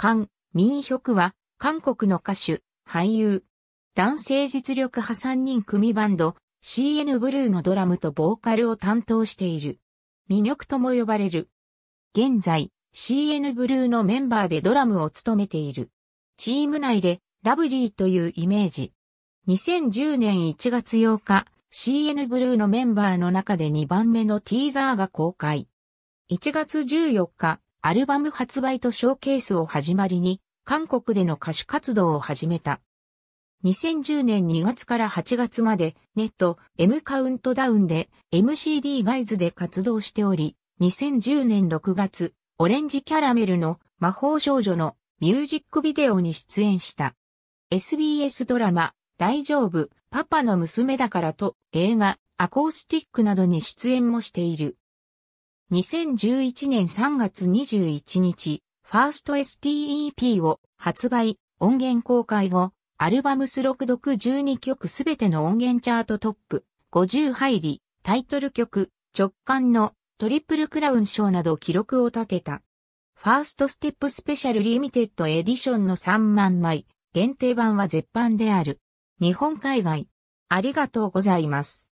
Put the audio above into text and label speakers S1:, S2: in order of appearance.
S1: カン・ミンヒョクは、韓国の歌手、俳優。男性実
S2: 力派3人組バンド、CN ブルーのドラムとボーカルを担当している。魅力とも呼ばれる。現在、CN ブルーのメンバーでドラムを務めている。チーム内で、ラブリーというイメージ。2010年1月8日、CN ブルーのメンバーの中で2番目のティーザーが公開。1月14日、アルバム発売とショーケースを始まりに、韓国での歌手活動を始めた。2010年2月から8月までネット M カウントダウンで MCD ガイズで活動しており、2010年6月、オレンジキャラメルの魔法少女のミュージックビデオに出演した。SBS ドラマ、大丈夫、パパの娘だからと映画、アコースティックなどに出演もしている。2011年3月21日、ファースト STEP を発売、音源公開後、アルバムス録読12曲すべての音源チャートトップ50入り、タイトル曲、直感のトリプルクラウン賞など記録を立てた。ファーストステップスペシャルリミテッドエディションの3万枚、限定版は絶版である。日本海
S1: 外。ありがとうございます。